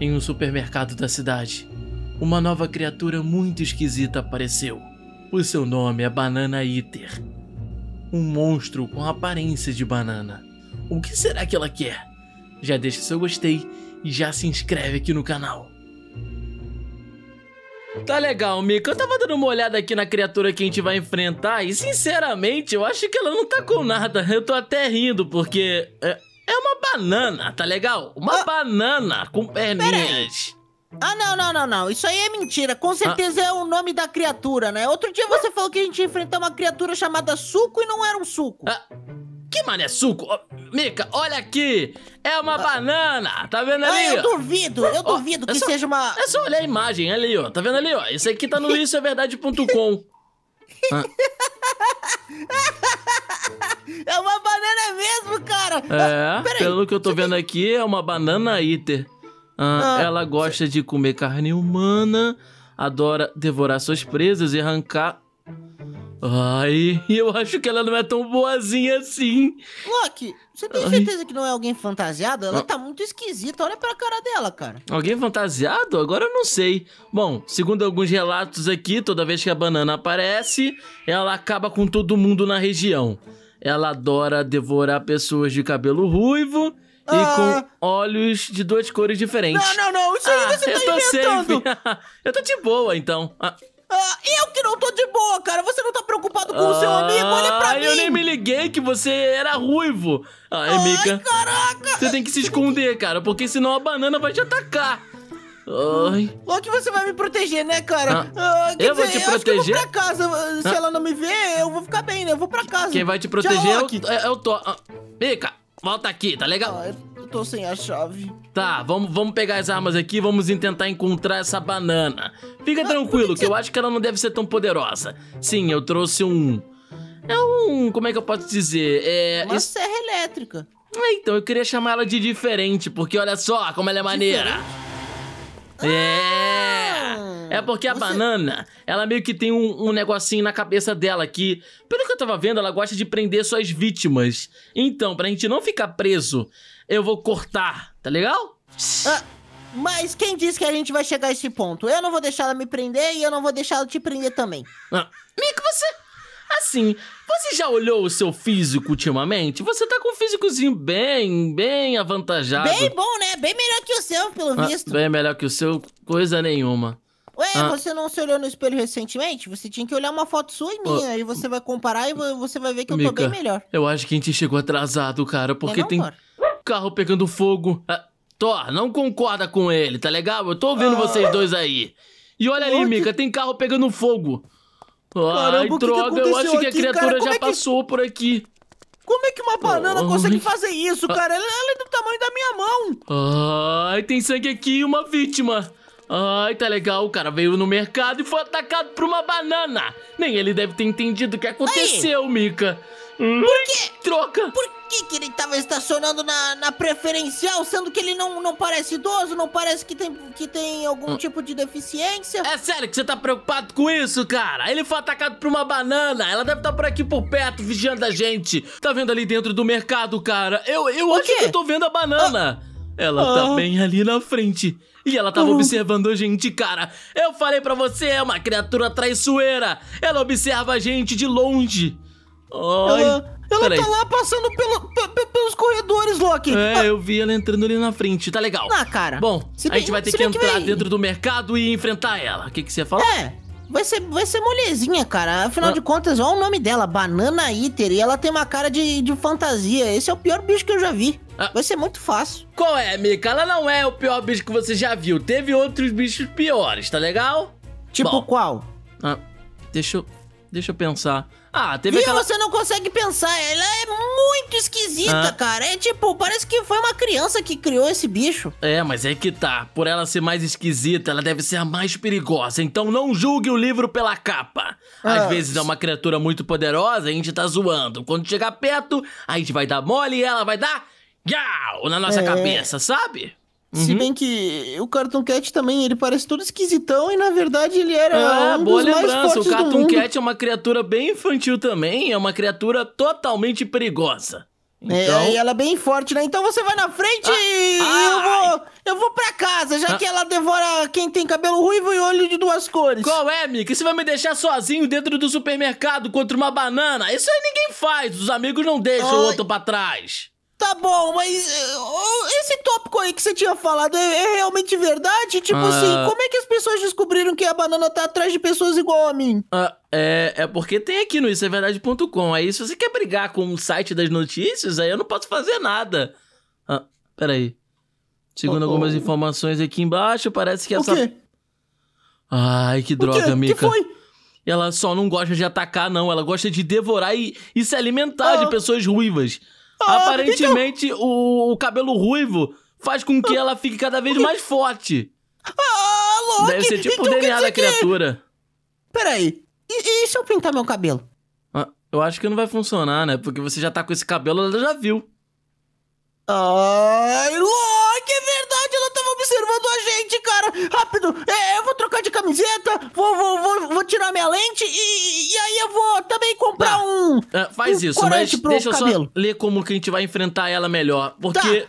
Em um supermercado da cidade, uma nova criatura muito esquisita apareceu. O seu nome é Banana Eater. Um monstro com aparência de banana. O que será que ela quer? Já deixa seu gostei e já se inscreve aqui no canal. Tá legal, Mika. Eu tava dando uma olhada aqui na criatura que a gente vai enfrentar e, sinceramente, eu acho que ela não tá com nada. Eu tô até rindo, porque... É... É uma banana, tá legal? Uma ah, banana com perninhas. Ah, não, não, não, não. Isso aí é mentira. Com certeza ah. é o nome da criatura, né? Outro dia você falou que a gente ia enfrentar uma criatura chamada Suco e não era um suco. Ah, que mané suco? Oh, Mica, olha aqui. É uma ah. banana. Tá vendo ali? Ah, eu duvido. Eu duvido é que é só, seja uma... É só olhar a imagem ali, ó. Tá vendo ali, ó? Isso aqui tá no issoeverdade.com. É ah. é uma banana mesmo, cara! É, ah, pelo que eu tô vendo aqui, é uma banana eater. Ah, ah, ela gosta de comer carne humana, adora devorar suas presas e arrancar Ai, eu acho que ela não é tão boazinha assim. Loki, você tem Ai. certeza que não é alguém fantasiado? Ela ah. tá muito esquisita, olha pra cara dela, cara. Alguém fantasiado? Agora eu não sei. Bom, segundo alguns relatos aqui, toda vez que a banana aparece, ela acaba com todo mundo na região. Ela adora devorar pessoas de cabelo ruivo e ah. com olhos de duas cores diferentes. Não, não, não, isso aí ah, você tá eu tô inventando. Safe. eu tô de boa, então. Ah, ah eu que não com o ah, seu amigo, olha pra ah, mim! Eu nem me liguei que você era ruivo. Ai, Ai Mika. caraca! Você tem que se esconder, cara, porque senão a banana vai te atacar. Ai. Logo que você vai me proteger, né, cara? Ah, ah eu dizer, vou te eu proteger. Eu vou pra casa. Ah. Se ah. ela não me ver, eu vou ficar bem, né? Eu vou pra casa. Quem vai te proteger Tchau, é, o, é, é o Thor. Ah, Mika, volta aqui, tá legal? Ah, eu tô sem a chave. Tá, vamos, vamos pegar as armas aqui vamos tentar encontrar essa banana. Fica tranquilo, que, eu acho que ela não deve ser tão poderosa. Sim, eu trouxe um... É um... como é que eu posso dizer? É... Uma isso... serra elétrica. É, então, eu queria chamar ela de diferente, porque olha só como ela é maneira. É... Ah! É porque a Você... banana, ela meio que tem um, um, negocinho na cabeça dela que, pelo que eu tava vendo, ela gosta de prender suas vítimas. Então, pra gente não ficar preso eu vou cortar, tá legal? Ah, mas quem disse que a gente vai chegar a esse ponto? Eu não vou deixar ela me prender e eu não vou deixar ela te prender também. Ah, Mico, você. Assim, você já olhou o seu físico ultimamente? Você tá com um físicozinho bem, bem avantajado. Bem bom, né? Bem melhor que o seu, pelo ah, visto. Bem melhor que o seu, coisa nenhuma. Ué, ah. você não se olhou no espelho recentemente? Você tinha que olhar uma foto sua e ah, minha, oh. você vai comparar e você vai ver que eu Mica, tô bem melhor. Eu acho que a gente chegou atrasado, cara, porque é não, tem carro pegando fogo. Ah, Thor, não concorda com ele, tá legal? Eu tô ouvindo ah. vocês dois aí. E olha ali, Mika, tem carro pegando fogo. Ai, Caramba, droga, eu acho que a criatura cara? já é que- passou por aqui. Como é que uma banana consegue fazer isso, ah. cara? Ela, ela é do tamanho da minha mão. Ai, tem sangue aqui e uma vítima. Ai, tá legal. O cara veio no mercado e foi atacado por uma banana. Nem ele deve ter entendido o que aconteceu, Mika. Hum? Por quê? Troca! Por que, que ele tava estacionando na, na preferencial, sendo que ele não, não parece idoso, não parece que tem, que tem algum hum. tipo de deficiência? É sério que você tá preocupado com isso, cara? Ele foi atacado por uma banana, ela deve estar tá por aqui por perto, vigiando a gente. Tá vendo ali dentro do mercado, cara? Eu, eu acho que eu tô vendo a banana. Ah. Ela tá ah. tá bem ali na frente. E ela tava uhum. observando a gente, cara. Eu falei para você, é uma criatura traiçoeira. Ela observa a gente de longe ela, ela tá lá passando pelo, pelos corredores, Loki. É, ah. eu vi ela entrando ali na frente. Tá legal. Na ah, cara. Bom, a gente vai ter que entrar que dentro do mercado e enfrentar ela. O que, que você ia falar? É, vai ser, vai ser molezinha, cara. Afinal ah. de contas, olha o nome dela, Banana Eater, e ela tem uma cara de, de fantasia. Esse é o pior bicho que eu já vi. Ah. Vai ser muito fácil. Qual é, Mika? Ela não é o pior bicho que você já viu. Teve outros bichos piores, tá legal? Tipo Bom. qual? Ah, deixa eu, deixa eu pensar. Ah, teve Viu? aquela... você não consegue pensar. Ela é muito esquisita, ah. cara. É tipo, parece que foi uma criança que criou esse bicho. É, mas é que tá. Por ela ser mais esquisita, ela deve ser a mais perigosa. Então não julgue o livro pela capa. Às ah. vezes é uma criatura muito poderosa e a gente tá zoando. Quando chegar perto, a gente vai dar mole e ela vai dar... Yau! Na nossa é. cabeça, sabe? Uhum. Se bem que o Cartoon Cat também, ele parece todo esquisitão e na verdade ele era é, um boa lembrança. o Cartoon Cat é uma criatura bem infantil também, é uma criatura totalmente perigosa. É, então... É, e ela é bem forte, né? Então você vai na frente ah, e ai. eu vou, eu vou pra casa, já ah. que ela devora quem tem cabelo ruivo e olho de duas cores. Qual é, Mick? Você vai me deixar sozinho dentro do supermercado contra uma banana? Isso aí ninguém faz, os amigos não deixam ai. o outro pra trás. Tá bom, mas eh, esse tópico aí que você tinha falado é, é realmente verdade? Tipo assim, ah, assim, como é que as pessoas descobriram que a banana tá atrás de pessoas igual a mim? Ah, é, é porque tem aqui no issoeverdade.com. É aí se você quer brigar com o site das notícias, aí eu não posso fazer nada. Ah, peraí. Segundo algumas informações aqui embaixo, parece que essa. O quê? Ai, que droga, o que foi? Ela só não gosta de atacar, não. Ela gosta de devorar e, e se alimentar ah. de pessoas ruivas. Ah, Aparentemente, então- o, o, cabelo ruivo faz com que ah, ela fique cada vez mais forte. Ah, Loki! Deve ser tipo então, o DNA da criatura. Peraí, e, e se eu pintar meu cabelo? Ah, eu acho que não vai funcionar, né? Porque você já tá com esse cabelo, ela já viu. Ai, Loki, é verdade, ela tava observando a gente, cara. Rápido, é, eu vou trocar de camiseta, vou, vou, vou, vou tirar minha lente e, e, aí eu vou também comprar tá. um. Uh, faz um isso, mas deixa eu só ler como que a gente vai enfrentar ela melhor. Tá. Porque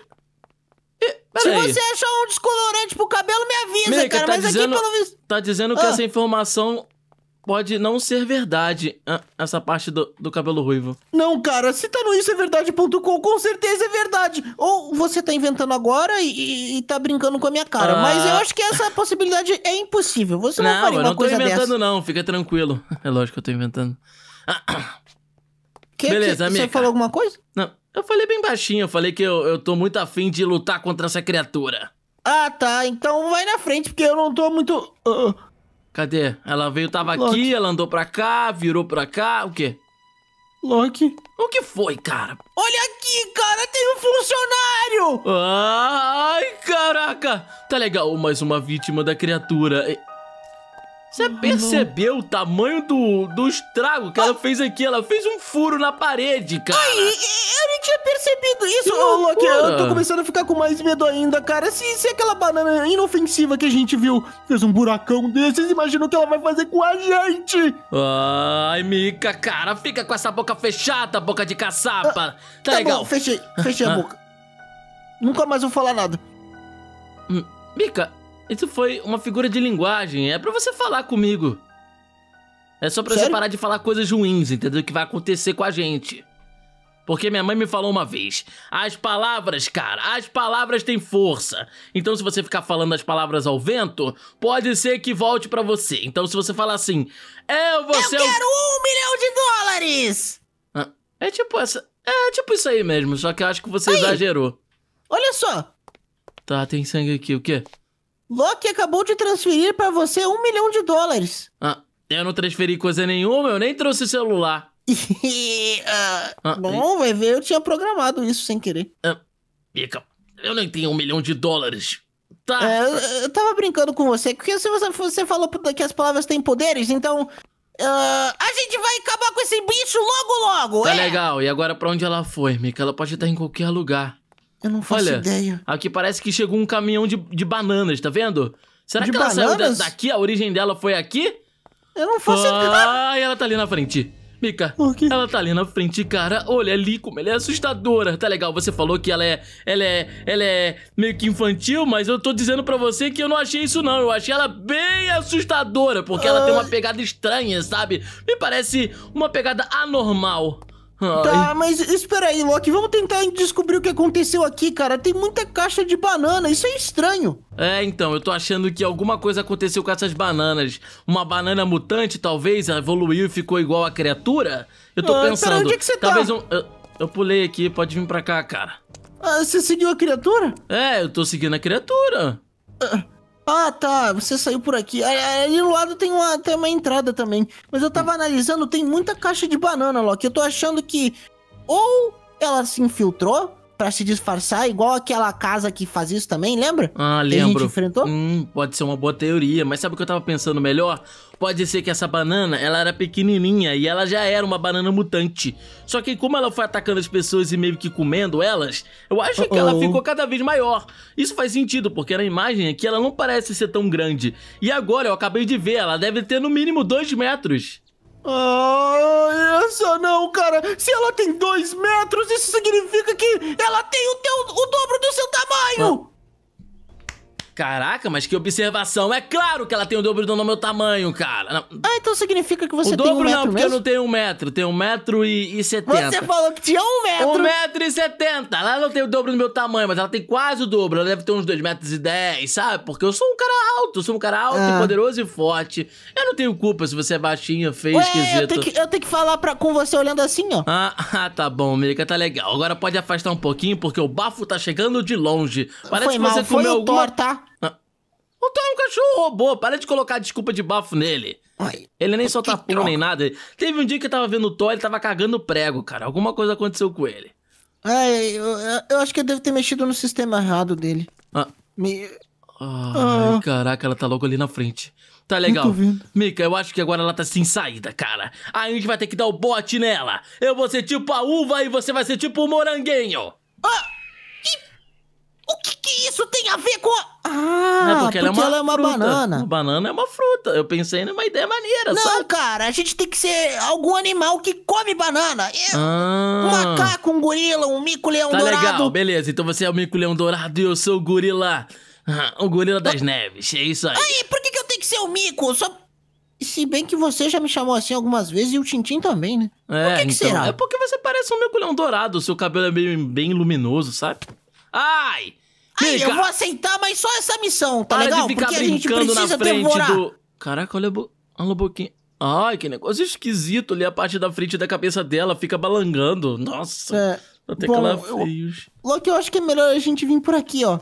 tá. Se você achar um descolorante pro cabelo, me avisa, Mica, cara. Tá mas dizendo, aqui pelo visto. Tá dizendo que ah. essa informação pode não ser verdade ah, essa parte do, do cabelo ruivo. Não, cara, se tá no issoeverdade.com, é com certeza é verdade. Ou você tá inventando agora e, e tá brincando com a minha cara. Ah. Mas eu ah. acho que essa possibilidade é impossível. Você não, não faria uma coisa dessa. Não, eu não tô inventando dessa. não, fica tranquilo. É lógico que eu tô inventando. Que, Beleza, que, amiga. Você falou alguma coisa? Não, eu falei bem baixinho. Eu falei que eu, eu tô muito afim de lutar contra essa criatura. Ah, tá. Então vai na frente, porque eu não tô muito... Uh, Cadê? Ela veio, tava Loki. aqui, ela andou pra cá, virou pra cá, o quê? Loki. O que foi, cara? Olha aqui, cara, tem um funcionário! Ai, caraca! Tá legal, mais uma vítima da criatura. Você uhum. percebeu o tamanho do, do estrago que ela fez aqui? Ela fez um furo na parede, cara. Ai, eu não tinha percebido isso, ô Loki. Eu tô começando a ficar com mais medo ainda, cara. Se, se aquela banana inofensiva que a gente viu fez um buracão desses, imagina o que ela vai fazer com a gente. Ai, Mica, cara, fica com essa boca fechada, boca de caçapa. Ah, tá, tá legal. Bom, fechei, fechei ah, a boca. Nunca mais vou falar nada. Hum, mica... Isso foi uma figura de linguagem. É para você falar comigo. É só pra Sério? você parar de falar coisas ruins, entendeu? Que vai acontecer com a gente. Porque minha mãe me falou uma vez: as palavras, cara, as palavras têm força. Então, se você ficar falando as palavras ao vento, pode ser que volte para você. Então, se você falar assim, eu vou ser. Eu quero um milhão de dólares! É tipo essa. É tipo isso aí mesmo, só que eu acho que você aí. exagerou. Olha só! Tá, tem sangue aqui, o quê? Loki acabou de transferir para você um milhão de dólares. Ah, eu não transferi coisa nenhuma, eu nem trouxe celular. Ah, ah, bom, vai ver, eu tinha programado isso sem querer. Ah, eu nem tenho um milhão de dólares. Tá. É, eu, eu tava brincando com você, porque se você, você falou que as palavras têm poderes, então. Uh, a gente vai acabar com esse bicho logo, logo! Tá é. legal, e agora pra onde ela foi, Mika? Ela pode estar em qualquer lugar. Eu não faço Olha, ideia. Aqui parece que chegou um caminhão de, de bananas, tá vendo? Será de que ela bananas? saiu daqui? A origem dela foi aqui? Eu não faço ah, ideia. Ai, ela tá ali na frente. Mika, ela tá ali na frente, cara. Olha ali como ela é assustadora. Tá legal, você falou que ela é. Ela é. Ela é meio que infantil, mas eu tô dizendo pra você que eu não achei isso, não. Eu achei ela bem assustadora, porque Ai. ela tem uma pegada estranha, sabe? Me parece uma pegada anormal. Tá, mas espera aí, Loki. Vamos tentar descobrir o que aconteceu aqui, cara. Tem muita caixa de banana. Isso é estranho. É, então. Eu tô achando que alguma coisa aconteceu com essas bananas. Uma banana mutante, talvez, evoluiu e ficou igual a criatura? Eu tô ah, pensando. Pera, onde é que você tá? talvez tá? Um... Eu, eu pulei aqui. Pode vir pra cá, cara. Ah, você seguiu a criatura? É, eu tô seguindo a criatura. Ah. Ah, tá, você saiu por aqui. É, é, ali do lado tem uma, tem uma entrada também. Mas eu tava hum. analisando, tem muita caixa de banana, Loki. Eu tô achando que ou ela se infiltrou, para se disfarçar, igual aquela casa que faz isso também, lembra? Ah, lembro. Que a gente enfrentou? Hum, pode ser uma boa teoria, mas sabe o que eu tava pensando melhor? Pode ser que essa banana, ela era pequenininha e ela já era uma banana mutante. Só que como ela foi atacando as pessoas e meio que comendo elas, eu acho uh -oh. que ela ficou cada vez maior. Isso faz sentido, porque na imagem aqui ela não parece ser tão grande. E agora eu acabei de ver, ela deve ter no mínimo dois metros. Ah, essa não, cara! Se ela tem dois metros, isso significa que ela tem o, teu, o dobro do seu tamanho! Ah. Caraca, mas que observação. É claro que ela tem o dobro do meu tamanho, cara. Ah, então significa que você o tem dobro, um metro não, porque mesmo? eu não tenho um metro. Tenho um metro e, e setenta. Você falou que tinha um metro. Um metro e setenta. Ela não tem o dobro do meu tamanho, mas ela tem quase o dobro. Ela deve ter uns dois metros e dez, sabe? Porque eu sou um cara alto. Eu sou um cara alto, ah. poderoso e forte. Eu não tenho culpa se você é baixinha, feia, esquisita. esquisito. Eu tenho que, eu tenho que falar pra, com você olhando assim, ó. Ah, ah, tá bom, América, tá legal. Agora pode afastar um pouquinho, porque o bafo tá chegando de longe. Parece Foi que você mal. comeu Foi alguma... Thor, tá? Ah. Então é um cachorro robô, para de colocar desculpa de bafo nele. Ai, ele nem solta pum nem nada. Teve um dia que eu tava vendo o Thor, ele tava cagando prego, cara. Alguma coisa aconteceu com ele. Ai, eu, eu acho que eu devo ter mexido no sistema errado dele. Ah. Me... Ai, ah. caraca, ela tá logo ali na frente. Tá legal. Mika, eu acho que agora ela tá sem saída, cara. a gente vai ter que dar o bote nela. Eu vou ser tipo a uva e você vai ser tipo o moranguinho. Ah! O que, que isso tem a ver com a... Ah, não, porque, porque, ela é uma, ela é uma banana. Uma banana é uma fruta. Eu pensei numa ideia maneira, não, sabe? cara, a gente tem que ser algum animal que come banana. Eu, é ah. Um macaco, um gorila, um mico-leão tá dourado. legal, beleza. Então você é o mico-leão dourado e eu sou o gorila... Ah, o gorila das ah. neves, é isso aí. Aí, por que, que eu tenho que ser o mico? Só... Se bem que você já me chamou assim algumas vezes e o Tintim também, né? É, por que, que então, será? É porque você parece um mico-leão dourado. Seu cabelo é bem, bem luminoso, sabe? Ai! Aí, eu vou aceitar, mas só essa missão, tá Para legal? Porque a gente precisa devorar. Do... Caraca, olha, bo... olha Ai, que negócio esquisito ali, a parte da frente da cabeça dela fica balangando. Nossa, é, tá até calafrios. Loki, eu acho que é melhor a gente vir por aqui, ó.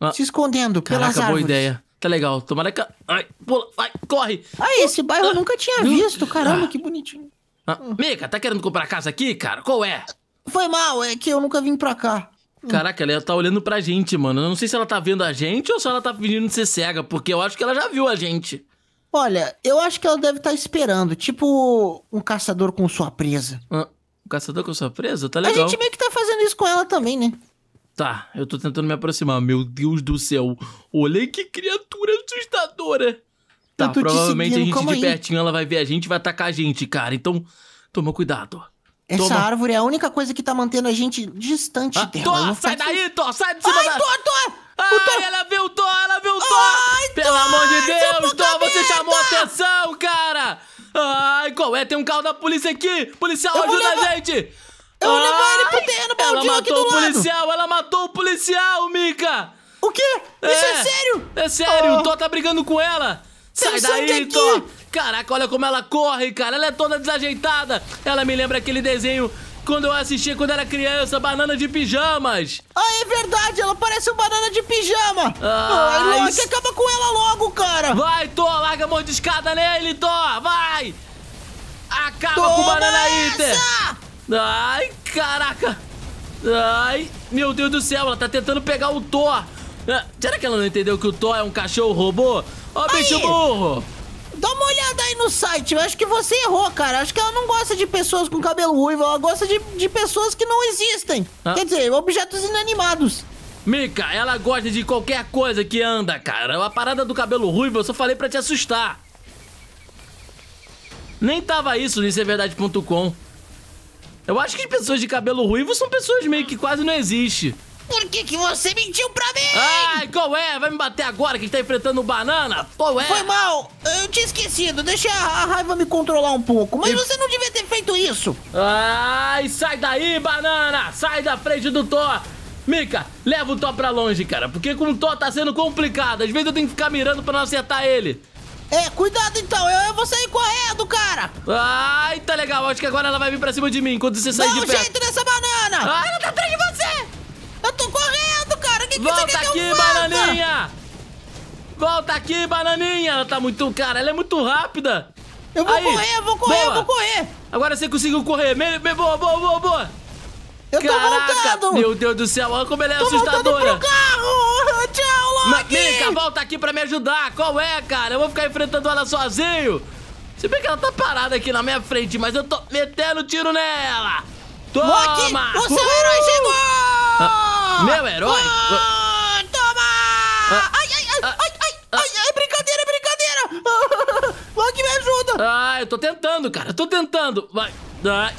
Ah. Se escondendo Caraca, pelas árvores. boa ideia. Tá legal, tomara que... Ai, pula, vai, corre. Ai, esse bairro eu nunca tinha ah. visto, caramba, ah. que bonitinho. Ah. Mica, tá querendo comprar casa aqui, cara? Qual é? Foi mal, é que eu nunca vim pra cá. Caraca, ela tá olhando pra gente, mano. Eu não sei se ela tá vendo a gente ou se ela tá fingindo ser cega, porque eu acho que ela já viu a gente. Olha, eu acho que ela deve estar tá esperando, tipo um caçador com sua presa. um caçador com sua presa? Tá legal. A gente meio que tá fazendo isso com ela também, né? Tá, eu tô tentando me aproximar. Meu Deus do céu. Olha que criatura assustadora. Tá, provavelmente a gente de pertinho ela vai ver a gente e vai atacar a gente, cara. Então, toma cuidado. Essa Toma. árvore é a única coisa que tá mantendo a gente distante ah, dela. Thor, sai daí, assim. Thor, sai de cima Ai, da... Thor, Thor! Ai, Thor. ela viu o Thor, ela viu o Thor! Ai, Pelo Thor, amor de Deus, Thor, você chamou atenção, cara! Ai, qual é? Tem um carro da polícia aqui! Policial, ajuda levar... a gente! Eu vou levar ele pro terreno, Ela é matou o policial, ela matou o policial, Mika! O quê? Isso é, é sério? É sério, oh. o Thor tá brigando com ela! Sai daí, Thor! Caraca, olha como ela corre, cara. Ela é toda desajeitada. Ela me lembra aquele desenho quando eu assistia quando era criança, Banana de Pijamas. Ah, é verdade, ela parece um banana de pijama. Ah, Ai, Loki, acaba com ela logo, cara. Vai, Thor, larga a mão de escada nele, Thor, vai. Acaba Toma com o Banana essa! Ai, caraca. Ai, meu Deus do céu, ela tá tentando pegar o Thor. É, será que ela não entendeu que o Thor é um cachorro robô? Ô, oh, bicho burro! Dá uma olhada aí no site. Eu acho que você errou, cara. Acho que ela não gosta de pessoas com cabelo ruivo. Ela gosta de, de pessoas que não existem. Ah. Quer dizer, objetos inanimados. Mica, ela gosta de qualquer coisa que anda, cara. A parada do cabelo ruivo eu só falei pra te assustar. Nem tava isso no Verdade.com. Eu acho que as pessoas de cabelo ruivo são pessoas meio que quase não existem. Por que, que você mentiu pra mim? Ah! Qual é? Vai me bater agora que está tá enfrentando o Banana? Qual é? Foi mal. Eu tinha esquecido. Deixa a raiva me controlar um pouco. Mas e... você não devia ter feito isso. Ai, sai daí, Banana. Sai da frente do Thor. Mika, leva o Thor pra longe, cara. Porque com o Thor tá sendo complicado. Às vezes eu tenho que ficar mirando pra não acertar ele. É, cuidado então, eu, eu vou sair correndo, cara! Ai, tá legal, acho que agora ela vai vir pra cima de mim quando você sair Dá de um perto. Dá um jeito nessa banana! Ah, ela tá atrás de você! Eu tô correndo! que Volta que aqui, um bananinha! Volta aqui, bananinha! Ela tá muito... Cara, ela é muito rápida! Eu vou Aí. correr, eu vou correr, boa. eu vou correr! Agora você conseguiu correr. Me, me, boa, boa, boa, boa! Eu Caraca, tô voltando! Meu Deus do céu, olha como ela é tô assustadora! Pro carro. Tchau, Loki! Mica, volta aqui pra me ajudar! Qual é, cara? Eu vou ficar enfrentando ela sozinho! Se bem que ela tá parada aqui na minha frente, mas eu tô metendo tiro nela! Toma! Loki, é o seu herói uh! chegou! Ah, meu herói! toma! Ah, ai, ai, ai, ah, ai, ai, ai, ai, brincadeira, é brincadeira! aqui me ajuda! Ah, eu tô tentando, cara, eu tô tentando. Vai, ai.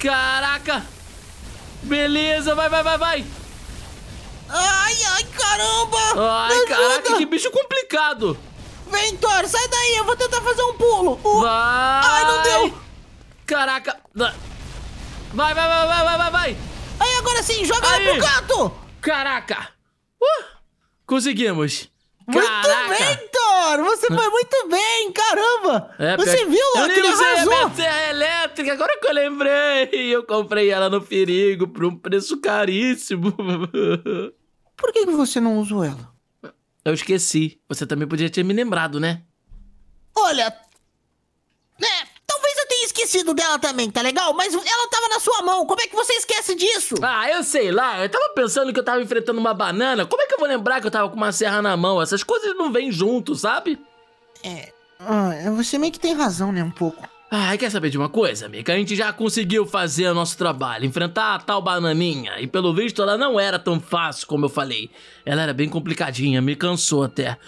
Caraca! Beleza, vai, vai, vai, vai! Ai, ai, caramba! Ai, me caraca, ajuda. que bicho complicado! Ventor, sai daí, eu vou tentar fazer um pulo! Uh. Vai! Ai, não deu! Caraca! Vai, vai, vai, vai, vai, vai! vai agora sim, joga Aí. ela pro canto! Caraca! Uh, conseguimos! Muito Caraca. bem, Thor! Você foi muito bem, caramba! É, você viu, Loki, eu usei arrasou! a minha elétrica, agora que eu lembrei! Eu comprei ela no perigo por um preço caríssimo. Por que, que você não usou ela? Eu esqueci. Você também podia ter me lembrado, né? Olha... É, esquecido dela também, tá legal? Mas ela tava na sua mão, como é que você esquece disso? Ah, eu sei lá, eu tava pensando que eu tava enfrentando uma banana, como é que eu vou lembrar que eu tava com uma serra na mão? Essas coisas não vêm junto, sabe? É, ah, você meio que tem razão, né, um pouco. Ah, quer saber de uma coisa, amiga A gente já conseguiu fazer o nosso trabalho, enfrentar a tal bananinha. E pelo visto ela não era tão fácil como eu falei. Ela era bem complicadinha, me cansou até.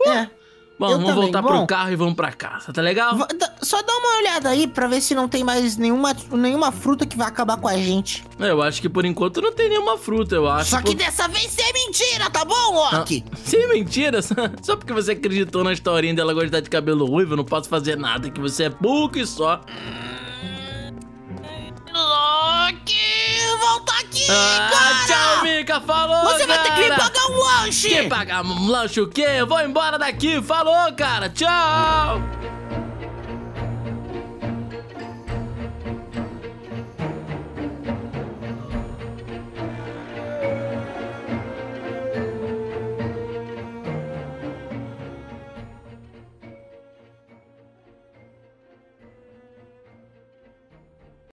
Uh! É, Bom, vamos voltar Bom, pro carro e vamos pra casa, tá legal? Só dá uma olhada aí pra ver se não tem mais nenhuma, nenhuma fruta que vai acabar com a gente. É, eu acho que por enquanto não tem nenhuma fruta, eu acho. Só que por... dessa vez sem é mentira, tá bom, Orc? Ah, sim, mentira? Só porque você acreditou na historinha dela gostar de cabelo ruivo, eu não posso fazer nada, que você é pouco e só. Loki, volta aqui! Ah falou, Você cara. vai ter que me pagar um lanche! Quem pagar um lanche o quê? Eu vou embora daqui, falou, cara, tchau!